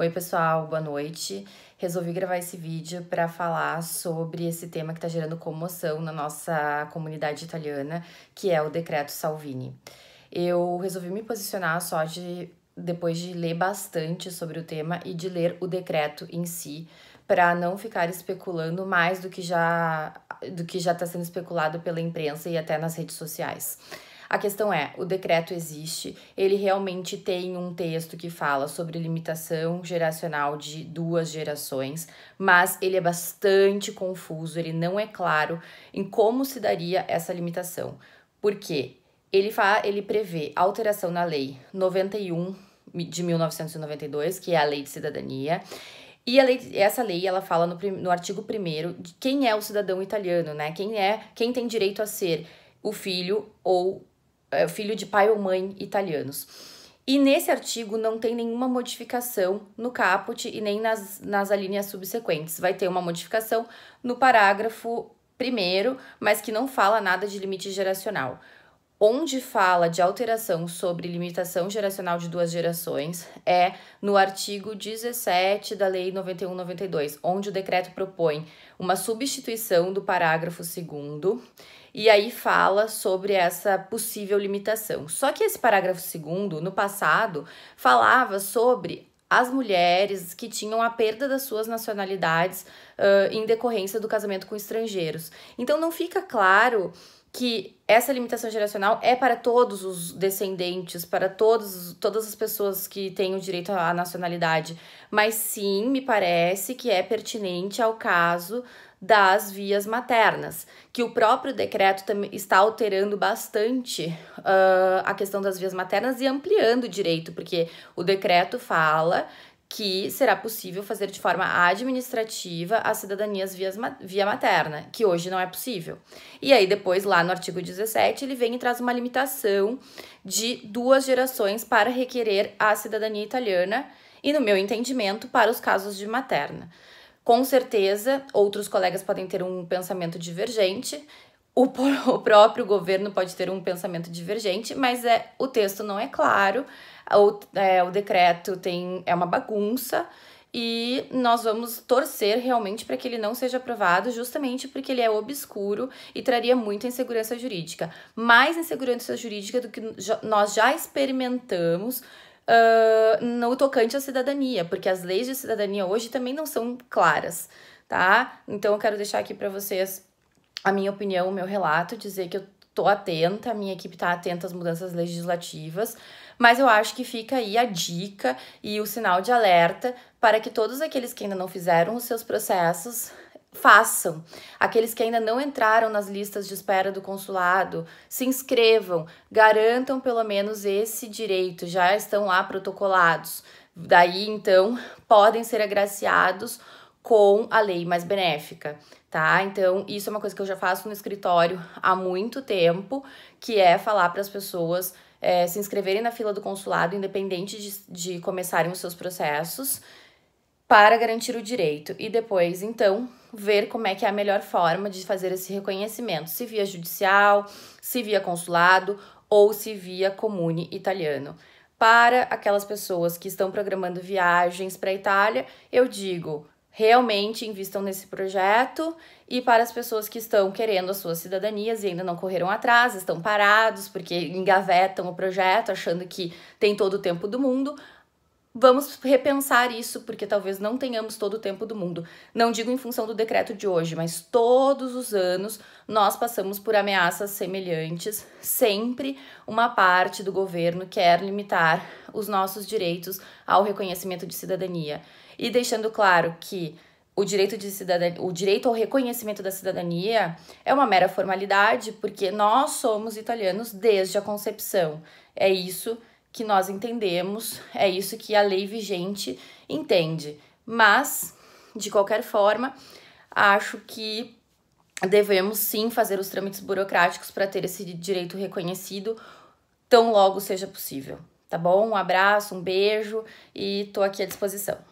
Oi, pessoal, boa noite. Resolvi gravar esse vídeo para falar sobre esse tema que está gerando comoção na nossa comunidade italiana, que é o decreto Salvini. Eu resolvi me posicionar só de depois de ler bastante sobre o tema e de ler o decreto em si, para não ficar especulando mais do que já do que já está sendo especulado pela imprensa e até nas redes sociais. A questão é, o decreto existe, ele realmente tem um texto que fala sobre limitação geracional de duas gerações, mas ele é bastante confuso, ele não é claro em como se daria essa limitação. Por quê? Ele, fa ele prevê alteração na lei 91 de 1992, que é a Lei de Cidadania, e lei, essa lei, ela fala no, no artigo 1 de quem é o cidadão italiano, né? Quem é, quem tem direito a ser o filho ou é, filho de pai ou mãe italianos. E nesse artigo não tem nenhuma modificação no caput e nem nas, nas alíneas subsequentes. Vai ter uma modificação no parágrafo primeiro, mas que não fala nada de limite geracional onde fala de alteração sobre limitação geracional de duas gerações é no artigo 17 da Lei 9192, onde o decreto propõe uma substituição do parágrafo 2 e aí fala sobre essa possível limitação. Só que esse parágrafo 2 no passado falava sobre as mulheres que tinham a perda das suas nacionalidades uh, em decorrência do casamento com estrangeiros. Então não fica claro que essa limitação geracional é para todos os descendentes, para todos, todas as pessoas que têm o direito à nacionalidade, mas sim me parece que é pertinente ao caso das vias maternas, que o próprio decreto também está alterando bastante uh, a questão das vias maternas e ampliando o direito, porque o decreto fala que será possível fazer de forma administrativa as cidadanias via, via materna, que hoje não é possível. E aí, depois, lá no artigo 17, ele vem e traz uma limitação de duas gerações para requerer a cidadania italiana, e no meu entendimento, para os casos de materna. Com certeza, outros colegas podem ter um pensamento divergente, o, o próprio governo pode ter um pensamento divergente, mas é, o texto não é claro, o, é, o decreto tem, é uma bagunça e nós vamos torcer realmente para que ele não seja aprovado, justamente porque ele é obscuro e traria muita insegurança jurídica. Mais insegurança jurídica do que nós já experimentamos. Uh, no tocante à cidadania, porque as leis de cidadania hoje também não são claras, tá? Então eu quero deixar aqui para vocês a minha opinião, o meu relato, dizer que eu tô atenta, a minha equipe tá atenta às mudanças legislativas, mas eu acho que fica aí a dica e o sinal de alerta para que todos aqueles que ainda não fizeram os seus processos façam. Aqueles que ainda não entraram nas listas de espera do consulado, se inscrevam, garantam pelo menos esse direito, já estão lá protocolados. Daí então podem ser agraciados com a lei mais benéfica, tá? Então, isso é uma coisa que eu já faço no escritório há muito tempo, que é falar para as pessoas é, se inscreverem na fila do consulado, independente de, de começarem os seus processos, para garantir o direito. E depois, então, ver como é que é a melhor forma de fazer esse reconhecimento, se via judicial, se via consulado ou se via comune italiano. Para aquelas pessoas que estão programando viagens para a Itália, eu digo: realmente invistam nesse projeto e para as pessoas que estão querendo as suas cidadanias e ainda não correram atrás, estão parados porque engavetam o projeto, achando que tem todo o tempo do mundo, vamos repensar isso, porque talvez não tenhamos todo o tempo do mundo. Não digo em função do decreto de hoje, mas todos os anos nós passamos por ameaças semelhantes. Sempre uma parte do governo quer limitar os nossos direitos ao reconhecimento de cidadania. E deixando claro que o direito, de cidadania, o direito ao reconhecimento da cidadania é uma mera formalidade, porque nós somos italianos desde a concepção. É isso que nós entendemos, é isso que a lei vigente entende. Mas, de qualquer forma, acho que devemos sim fazer os trâmites burocráticos para ter esse direito reconhecido tão logo seja possível. Tá bom? Um abraço, um beijo e estou aqui à disposição.